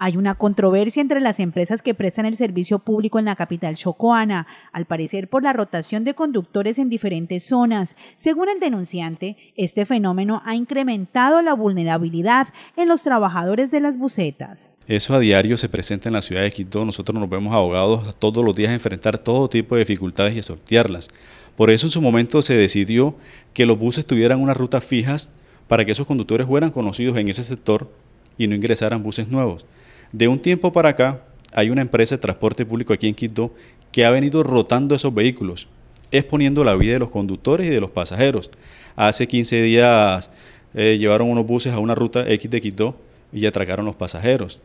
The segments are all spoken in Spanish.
Hay una controversia entre las empresas que prestan el servicio público en la capital chocoana, al parecer por la rotación de conductores en diferentes zonas. Según el denunciante, este fenómeno ha incrementado la vulnerabilidad en los trabajadores de las bucetas. Eso a diario se presenta en la ciudad de Quito. Nosotros nos vemos abogados todos los días a enfrentar todo tipo de dificultades y a sortearlas. Por eso en su momento se decidió que los buses tuvieran unas rutas fijas para que esos conductores fueran conocidos en ese sector y no ingresaran buses nuevos. De un tiempo para acá, hay una empresa de transporte público aquí en Quito que ha venido rotando esos vehículos, exponiendo la vida de los conductores y de los pasajeros. Hace 15 días eh, llevaron unos buses a una ruta X de Quito y atracaron los pasajeros.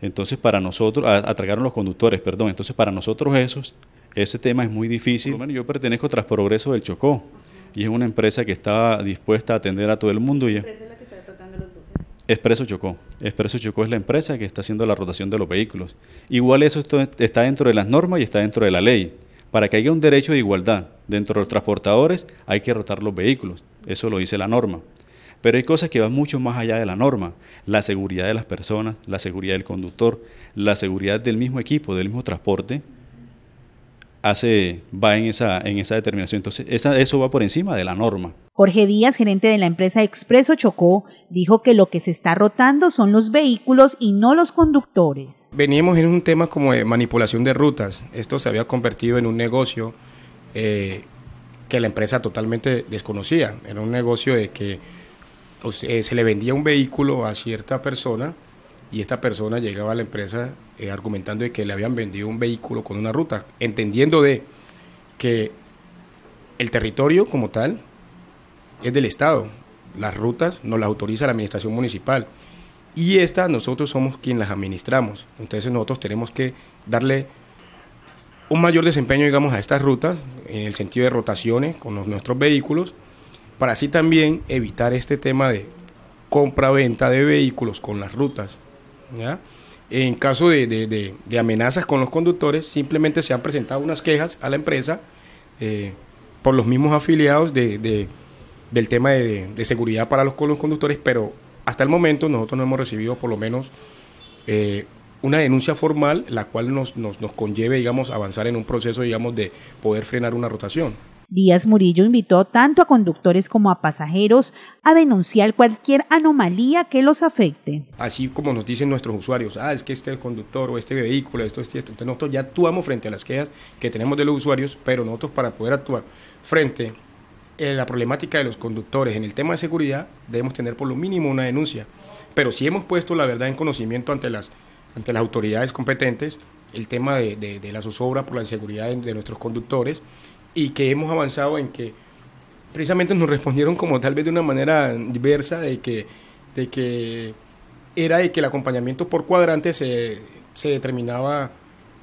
Entonces, para nosotros, atracaron los conductores, perdón. Entonces, para nosotros esos, ese tema es muy difícil. Bueno, yo pertenezco a Transprogreso del Chocó y es una empresa que está dispuesta a atender a todo el mundo. Y, la que está Expreso Chocó. Expreso Chocó es la empresa que está haciendo la rotación de los vehículos. Igual eso está dentro de las normas y está dentro de la ley. Para que haya un derecho de igualdad dentro de los transportadores hay que rotar los vehículos. Eso lo dice la norma. Pero hay cosas que van mucho más allá de la norma. La seguridad de las personas, la seguridad del conductor, la seguridad del mismo equipo, del mismo transporte, va en esa, en esa determinación. Entonces, eso va por encima de la norma. Jorge Díaz, gerente de la empresa Expreso Chocó, dijo que lo que se está rotando son los vehículos y no los conductores. Veníamos en un tema como de manipulación de rutas. Esto se había convertido en un negocio eh, que la empresa totalmente desconocía. Era un negocio de que eh, se le vendía un vehículo a cierta persona y esta persona llegaba a la empresa eh, argumentando de que le habían vendido un vehículo con una ruta, entendiendo de que el territorio como tal es del Estado, las rutas nos las autoriza la administración municipal y estas nosotros somos quien las administramos, entonces nosotros tenemos que darle un mayor desempeño, digamos, a estas rutas en el sentido de rotaciones con nuestros vehículos para así también evitar este tema de compra-venta de vehículos con las rutas en caso de, amenazas con los conductores, simplemente se han presentado unas quejas a la empresa eh, por los mismos afiliados del tema de, seguridad para los, los conductores, pero hasta el momento nosotros no hemos recibido por lo menos eh, una denuncia formal, la cual nos, nos, nos conlleve, digamos, avanzar en un proceso, digamos, de poder frenar una rotación. Díaz Murillo invitó tanto a conductores como a pasajeros a denunciar cualquier anomalía que los afecte. Así como nos dicen nuestros usuarios, ah, es que este conductor o este vehículo, esto, es esto, nosotros ya actuamos frente a las quejas que tenemos de los usuarios, pero nosotros para poder actuar frente a la problemática de los conductores en el tema de seguridad, debemos tener por lo mínimo una denuncia. Pero si hemos puesto la verdad en conocimiento ante las, ante las autoridades competentes, el tema de, la zozobra por la inseguridad de nuestros conductores y que hemos avanzado en que precisamente nos respondieron como tal vez de una manera diversa de que, de que era de que el acompañamiento por cuadrante se, se determinaba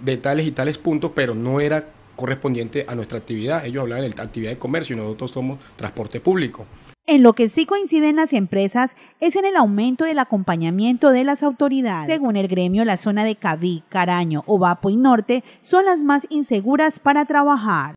de tales y tales puntos, pero no era correspondiente a nuestra actividad. Ellos hablaban de actividad de comercio y nosotros somos transporte público. En lo que sí coinciden las empresas es en el aumento del acompañamiento de las autoridades. Según el gremio, la zona de Caví, Caraño, Ovapo y Norte son las más inseguras para trabajar.